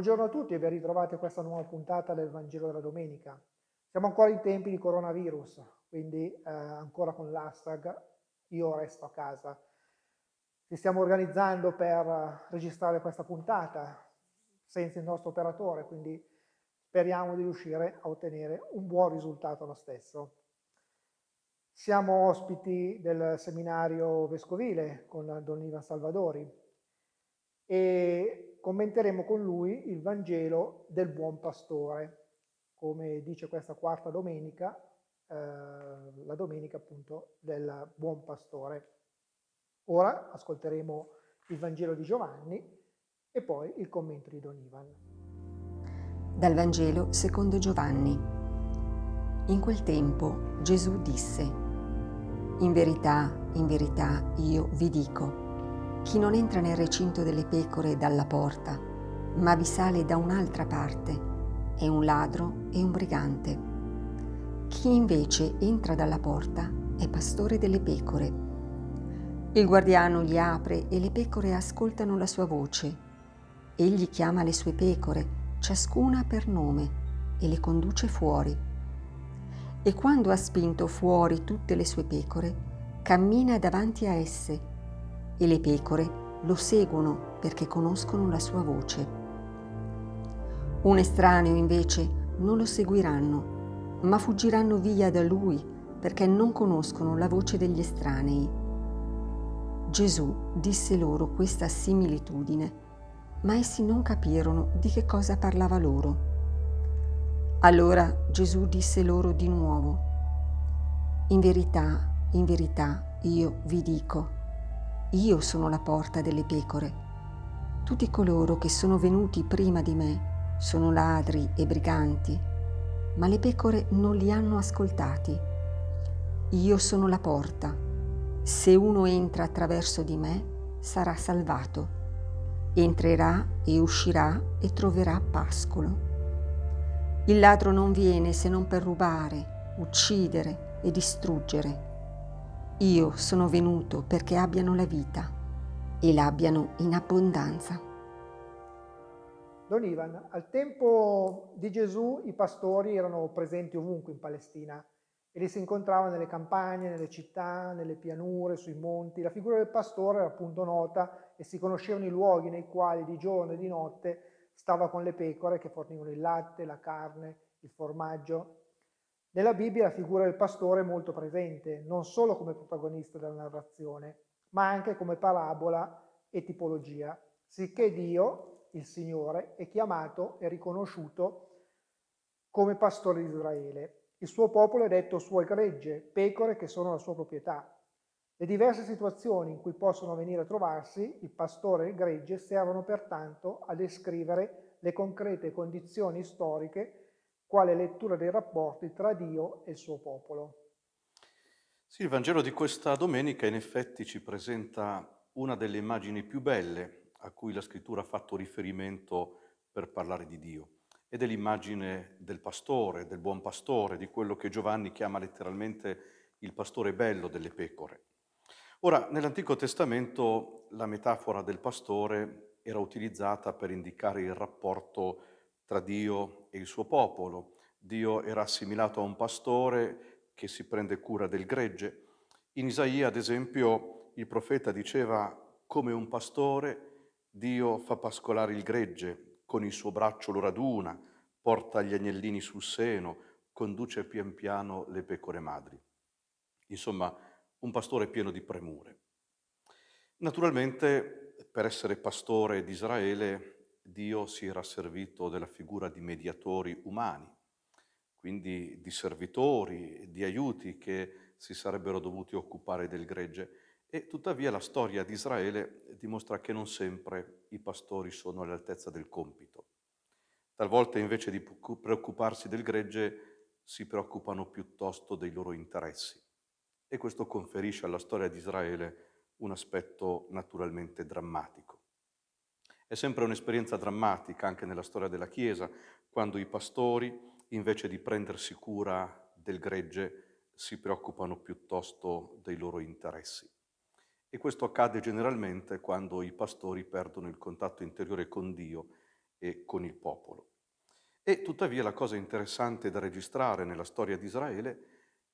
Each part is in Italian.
Buongiorno a tutti e ben ritrovati a questa nuova puntata del Vangelo della Domenica. Siamo ancora in tempi di coronavirus, quindi eh, ancora con l'hashtag io resto a casa. Ci stiamo organizzando per registrare questa puntata senza il nostro operatore, quindi speriamo di riuscire a ottenere un buon risultato lo stesso. Siamo ospiti del seminario vescovile con Don Ivan Salvadori e commenteremo con lui il Vangelo del Buon Pastore, come dice questa quarta domenica, eh, la domenica appunto del Buon Pastore. Ora ascolteremo il Vangelo di Giovanni e poi il commento di Don Ivan. Dal Vangelo secondo Giovanni. In quel tempo Gesù disse, In verità, in verità, io vi dico, chi non entra nel recinto delle pecore dalla porta, ma vi sale da un'altra parte, è un ladro e un brigante. Chi invece entra dalla porta è pastore delle pecore. Il guardiano gli apre e le pecore ascoltano la sua voce. Egli chiama le sue pecore, ciascuna per nome, e le conduce fuori. E quando ha spinto fuori tutte le sue pecore, cammina davanti a esse e le pecore lo seguono perché conoscono la sua voce. Un estraneo invece non lo seguiranno, ma fuggiranno via da lui perché non conoscono la voce degli estranei. Gesù disse loro questa similitudine, ma essi non capirono di che cosa parlava loro. Allora Gesù disse loro di nuovo, In verità, in verità, io vi dico, io sono la porta delle pecore. Tutti coloro che sono venuti prima di me sono ladri e briganti, ma le pecore non li hanno ascoltati. Io sono la porta. Se uno entra attraverso di me, sarà salvato. Entrerà e uscirà e troverà pascolo. Il ladro non viene se non per rubare, uccidere e distruggere. Io sono venuto perché abbiano la vita e l'abbiano in abbondanza. Don Ivan, al tempo di Gesù i pastori erano presenti ovunque in Palestina e li si incontrava nelle campagne, nelle città, nelle pianure, sui monti. La figura del pastore era appunto nota e si conoscevano i luoghi nei quali di giorno e di notte stava con le pecore che fornivano il latte, la carne, il formaggio nella Bibbia la figura del pastore è molto presente, non solo come protagonista della narrazione, ma anche come parabola e tipologia, sicché Dio, il Signore, è chiamato e riconosciuto come pastore di Israele. Il suo popolo è detto suo gregge, pecore che sono la sua proprietà. Le diverse situazioni in cui possono venire a trovarsi il pastore e il gregge servono pertanto a descrivere le concrete condizioni storiche quale lettura dei rapporti tra Dio e il suo popolo. Sì, il Vangelo di questa domenica in effetti ci presenta una delle immagini più belle a cui la scrittura ha fatto riferimento per parlare di Dio ed è l'immagine del pastore, del buon pastore, di quello che Giovanni chiama letteralmente il pastore bello delle pecore. Ora, nell'Antico Testamento la metafora del pastore era utilizzata per indicare il rapporto tra Dio e il suo popolo. Dio era assimilato a un pastore che si prende cura del gregge. In Isaia, ad esempio, il profeta diceva come un pastore Dio fa pascolare il gregge, con il suo braccio lo raduna, porta gli agnellini sul seno, conduce pian piano le pecore madri. Insomma, un pastore pieno di premure. Naturalmente, per essere pastore di Israele, Dio si era servito della figura di mediatori umani, quindi di servitori, di aiuti che si sarebbero dovuti occupare del gregge. E tuttavia la storia di Israele dimostra che non sempre i pastori sono all'altezza del compito. Talvolta invece di preoccuparsi del gregge si preoccupano piuttosto dei loro interessi. E questo conferisce alla storia di Israele un aspetto naturalmente drammatico. È sempre un'esperienza drammatica anche nella storia della Chiesa, quando i pastori, invece di prendersi cura del gregge, si preoccupano piuttosto dei loro interessi. E questo accade generalmente quando i pastori perdono il contatto interiore con Dio e con il popolo. E tuttavia la cosa interessante da registrare nella storia di Israele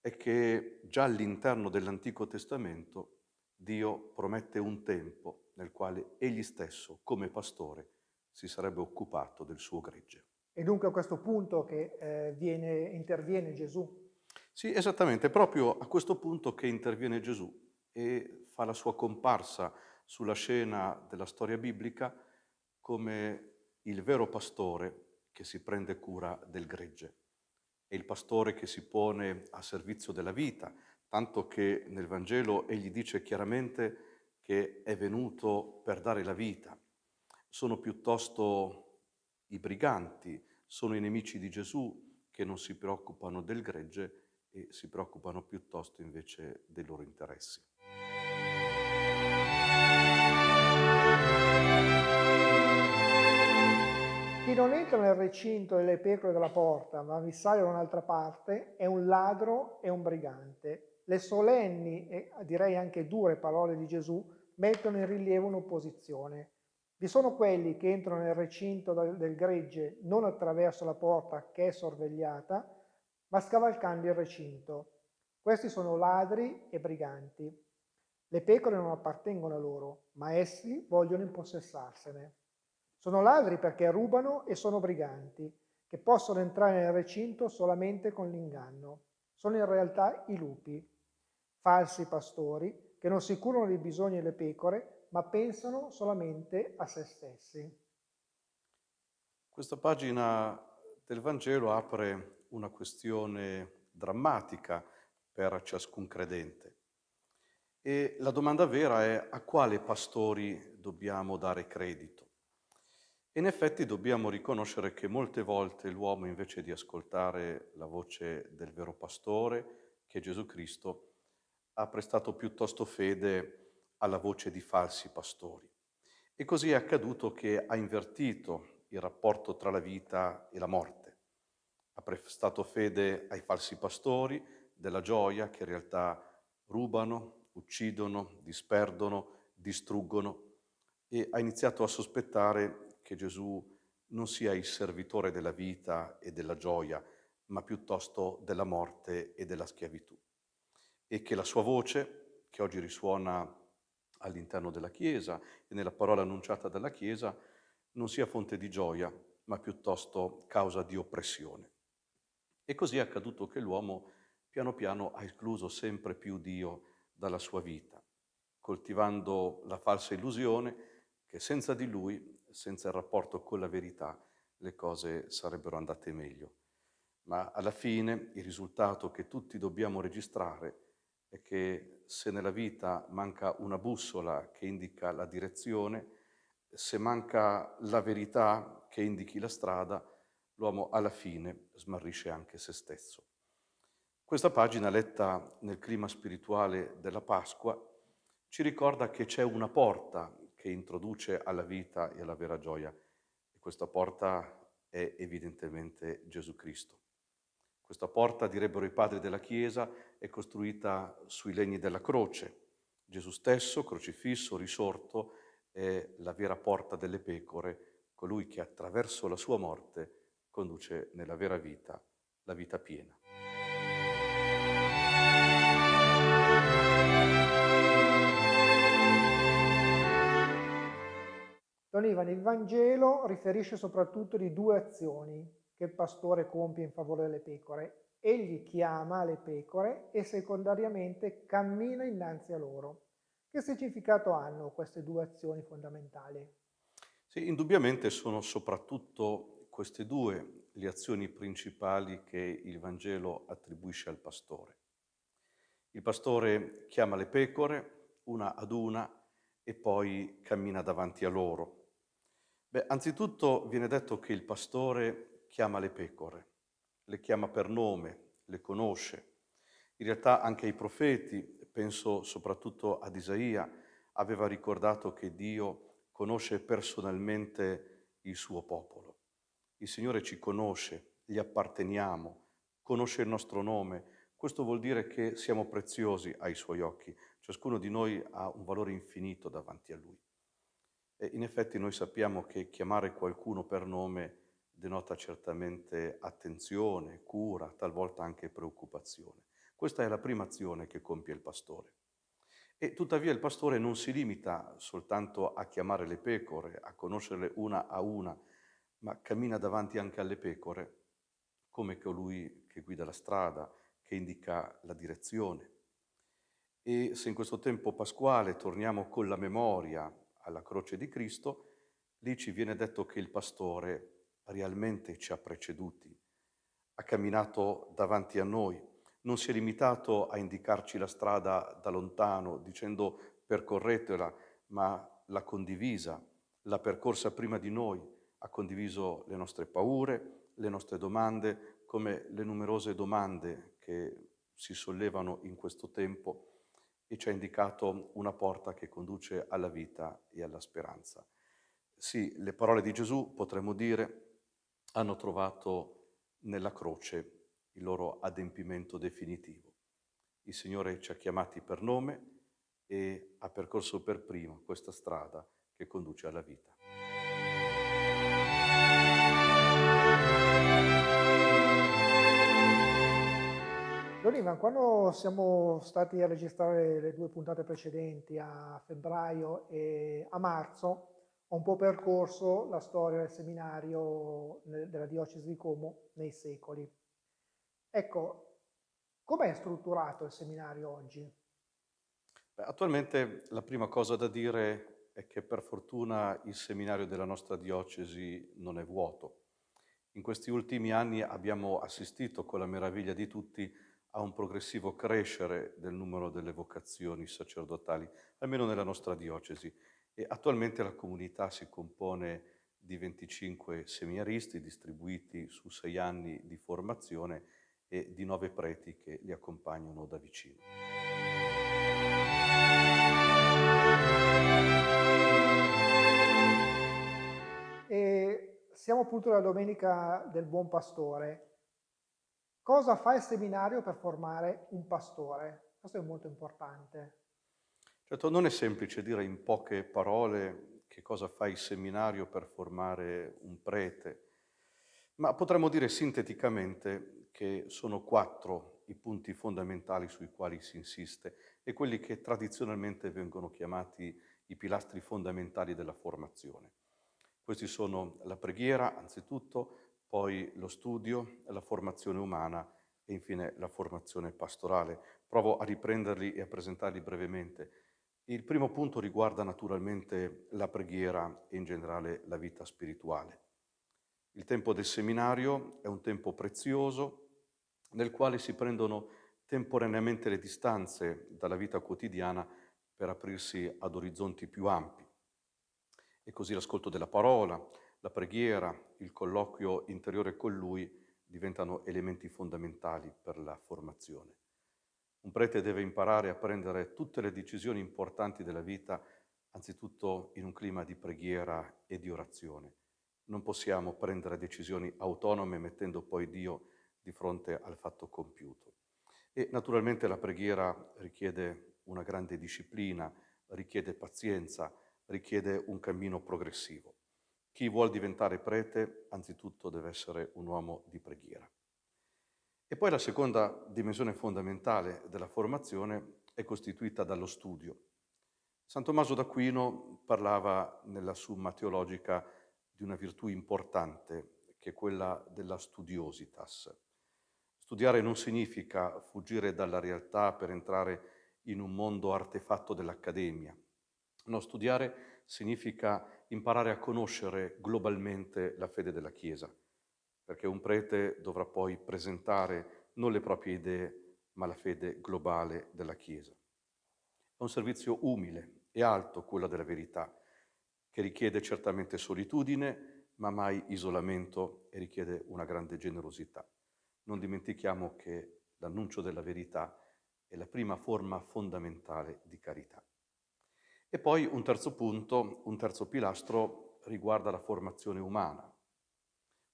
è che già all'interno dell'Antico Testamento Dio promette un tempo nel quale egli stesso, come pastore, si sarebbe occupato del suo gregge. E dunque a questo punto che eh, viene, interviene Gesù. Sì, esattamente, è proprio a questo punto che interviene Gesù e fa la sua comparsa sulla scena della storia biblica come il vero pastore che si prende cura del gregge. È il pastore che si pone a servizio della vita, tanto che nel Vangelo egli dice chiaramente che è venuto per dare la vita, sono piuttosto i briganti, sono i nemici di Gesù che non si preoccupano del gregge e si preoccupano piuttosto invece dei loro interessi. Chi non entra nel recinto delle pecore della porta, ma vi sale da un'altra parte, è un ladro e un brigante le solenni e direi anche dure parole di Gesù mettono in rilievo un'opposizione. Vi sono quelli che entrano nel recinto del gregge non attraverso la porta che è sorvegliata, ma scavalcando il recinto. Questi sono ladri e briganti. Le pecore non appartengono a loro, ma essi vogliono impossessarsene. Sono ladri perché rubano e sono briganti, che possono entrare nel recinto solamente con l'inganno. Sono in realtà i lupi, falsi pastori che non si curano dei bisogni delle pecore, ma pensano solamente a se stessi. Questa pagina del Vangelo apre una questione drammatica per ciascun credente. E la domanda vera è a quale pastori dobbiamo dare credito? In effetti dobbiamo riconoscere che molte volte l'uomo invece di ascoltare la voce del vero pastore, che è Gesù Cristo, ha prestato piuttosto fede alla voce di falsi pastori. E così è accaduto che ha invertito il rapporto tra la vita e la morte. Ha prestato fede ai falsi pastori della gioia che in realtà rubano, uccidono, disperdono, distruggono e ha iniziato a sospettare che Gesù non sia il servitore della vita e della gioia, ma piuttosto della morte e della schiavitù e che la sua voce, che oggi risuona all'interno della Chiesa e nella parola annunciata dalla Chiesa, non sia fonte di gioia, ma piuttosto causa di oppressione. E così è accaduto che l'uomo piano piano ha escluso sempre più Dio dalla sua vita, coltivando la falsa illusione che senza di lui, senza il rapporto con la verità, le cose sarebbero andate meglio. Ma alla fine il risultato che tutti dobbiamo registrare è è che se nella vita manca una bussola che indica la direzione, se manca la verità che indichi la strada, l'uomo alla fine smarrisce anche se stesso. Questa pagina, letta nel clima spirituale della Pasqua, ci ricorda che c'è una porta che introduce alla vita e alla vera gioia, e questa porta è evidentemente Gesù Cristo. Questa porta, direbbero i padri della Chiesa, è costruita sui legni della croce. Gesù stesso, crocifisso, risorto, è la vera porta delle pecore, colui che attraverso la sua morte conduce nella vera vita, la vita piena. Don Ivan, il Vangelo riferisce soprattutto di due azioni, che il pastore compie in favore delle pecore. Egli chiama le pecore e secondariamente cammina innanzi a loro. Che significato hanno queste due azioni fondamentali? Sì, indubbiamente sono soprattutto queste due le azioni principali che il Vangelo attribuisce al pastore. Il pastore chiama le pecore una ad una e poi cammina davanti a loro. Beh, anzitutto viene detto che il pastore chiama le pecore, le chiama per nome, le conosce. In realtà anche i profeti, penso soprattutto ad Isaia, aveva ricordato che Dio conosce personalmente il suo popolo. Il Signore ci conosce, gli apparteniamo, conosce il nostro nome. Questo vuol dire che siamo preziosi ai suoi occhi. Ciascuno di noi ha un valore infinito davanti a lui. E in effetti noi sappiamo che chiamare qualcuno per nome è denota certamente attenzione, cura, talvolta anche preoccupazione. Questa è la prima azione che compie il pastore. E tuttavia il pastore non si limita soltanto a chiamare le pecore, a conoscerle una a una, ma cammina davanti anche alle pecore, come colui che guida la strada, che indica la direzione. E se in questo tempo pasquale torniamo con la memoria alla croce di Cristo, lì ci viene detto che il pastore realmente ci ha preceduti, ha camminato davanti a noi, non si è limitato a indicarci la strada da lontano dicendo percorretela, ma l'ha condivisa, l'ha percorsa prima di noi, ha condiviso le nostre paure, le nostre domande, come le numerose domande che si sollevano in questo tempo e ci ha indicato una porta che conduce alla vita e alla speranza. Sì, le parole di Gesù potremmo dire hanno trovato nella croce il loro adempimento definitivo. Il Signore ci ha chiamati per nome e ha percorso per primo questa strada che conduce alla vita. Dorivan, quando siamo stati a registrare le due puntate precedenti a febbraio e a marzo, ho un po' percorso la storia del seminario della diocesi di Como nei secoli. Ecco, com'è strutturato il seminario oggi? Beh, attualmente la prima cosa da dire è che per fortuna il seminario della nostra diocesi non è vuoto. In questi ultimi anni abbiamo assistito con la meraviglia di tutti a un progressivo crescere del numero delle vocazioni sacerdotali, almeno nella nostra diocesi e attualmente la comunità si compone di 25 seminaristi distribuiti su sei anni di formazione e di nove preti che li accompagnano da vicino. E siamo appunto alla domenica del Buon Pastore. Cosa fa il seminario per formare un pastore? Questo è molto importante. Certo, non è semplice dire in poche parole che cosa fa il seminario per formare un prete, ma potremmo dire sinteticamente che sono quattro i punti fondamentali sui quali si insiste e quelli che tradizionalmente vengono chiamati i pilastri fondamentali della formazione. Questi sono la preghiera, anzitutto, poi lo studio, la formazione umana e infine la formazione pastorale. Provo a riprenderli e a presentarli brevemente. Il primo punto riguarda naturalmente la preghiera e in generale la vita spirituale. Il tempo del seminario è un tempo prezioso nel quale si prendono temporaneamente le distanze dalla vita quotidiana per aprirsi ad orizzonti più ampi. E così l'ascolto della parola, la preghiera, il colloquio interiore con lui diventano elementi fondamentali per la formazione. Un prete deve imparare a prendere tutte le decisioni importanti della vita, anzitutto in un clima di preghiera e di orazione. Non possiamo prendere decisioni autonome mettendo poi Dio di fronte al fatto compiuto. E naturalmente la preghiera richiede una grande disciplina, richiede pazienza, richiede un cammino progressivo. Chi vuol diventare prete, anzitutto deve essere un uomo di preghiera. E poi la seconda dimensione fondamentale della formazione è costituita dallo studio. San Tommaso d'Aquino parlava nella Summa Teologica di una virtù importante, che è quella della studiositas. Studiare non significa fuggire dalla realtà per entrare in un mondo artefatto dell'accademia. No, studiare significa imparare a conoscere globalmente la fede della Chiesa perché un prete dovrà poi presentare non le proprie idee, ma la fede globale della Chiesa. È un servizio umile e alto quello della verità, che richiede certamente solitudine, ma mai isolamento e richiede una grande generosità. Non dimentichiamo che l'annuncio della verità è la prima forma fondamentale di carità. E poi un terzo punto, un terzo pilastro riguarda la formazione umana.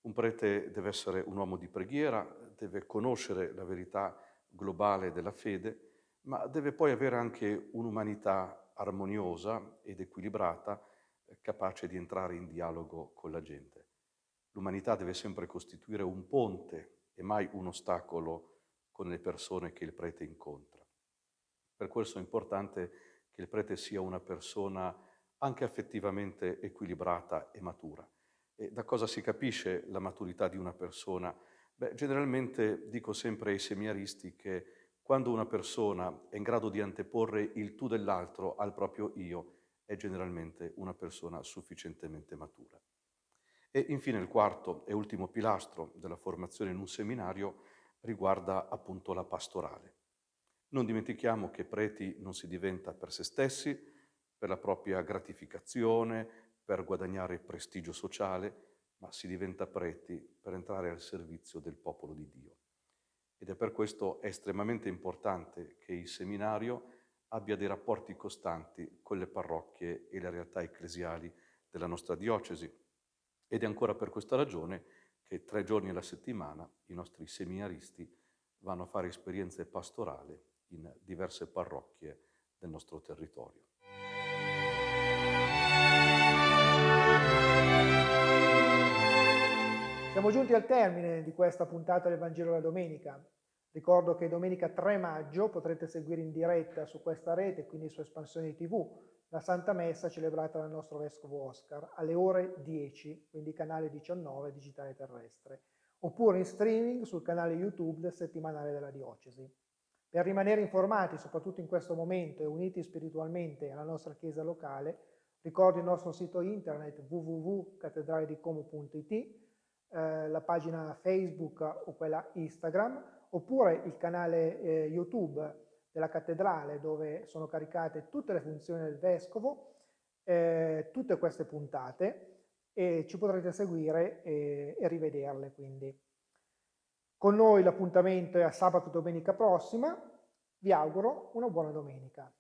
Un prete deve essere un uomo di preghiera, deve conoscere la verità globale della fede, ma deve poi avere anche un'umanità armoniosa ed equilibrata, capace di entrare in dialogo con la gente. L'umanità deve sempre costituire un ponte e mai un ostacolo con le persone che il prete incontra. Per questo è importante che il prete sia una persona anche affettivamente equilibrata e matura. E da cosa si capisce la maturità di una persona? Beh, generalmente dico sempre ai seminaristi che quando una persona è in grado di anteporre il tu dell'altro al proprio io, è generalmente una persona sufficientemente matura. E infine il quarto e ultimo pilastro della formazione in un seminario riguarda appunto la pastorale. Non dimentichiamo che preti non si diventa per se stessi, per la propria gratificazione, per guadagnare prestigio sociale, ma si diventa preti per entrare al servizio del popolo di Dio. Ed è per questo estremamente importante che il seminario abbia dei rapporti costanti con le parrocchie e le realtà ecclesiali della nostra diocesi. Ed è ancora per questa ragione che tre giorni alla settimana i nostri seminaristi vanno a fare esperienze pastorali in diverse parrocchie del nostro territorio. Siamo giunti al termine di questa puntata del Vangelo della domenica. Ricordo che domenica 3 maggio potrete seguire in diretta su questa rete, quindi su Espansione TV, la Santa Messa celebrata dal nostro Vescovo Oscar alle ore 10, quindi canale 19 digitale terrestre, oppure in streaming sul canale YouTube del settimanale della Diocesi. Per rimanere informati, soprattutto in questo momento, e uniti spiritualmente alla nostra Chiesa locale, ricordo il nostro sito internet www.cattedraledicomo.it eh, la pagina Facebook o quella Instagram, oppure il canale eh, YouTube della cattedrale dove sono caricate tutte le funzioni del vescovo, eh, tutte queste puntate e ci potrete seguire e, e rivederle quindi. Con noi l'appuntamento è a sabato domenica prossima, vi auguro una buona domenica.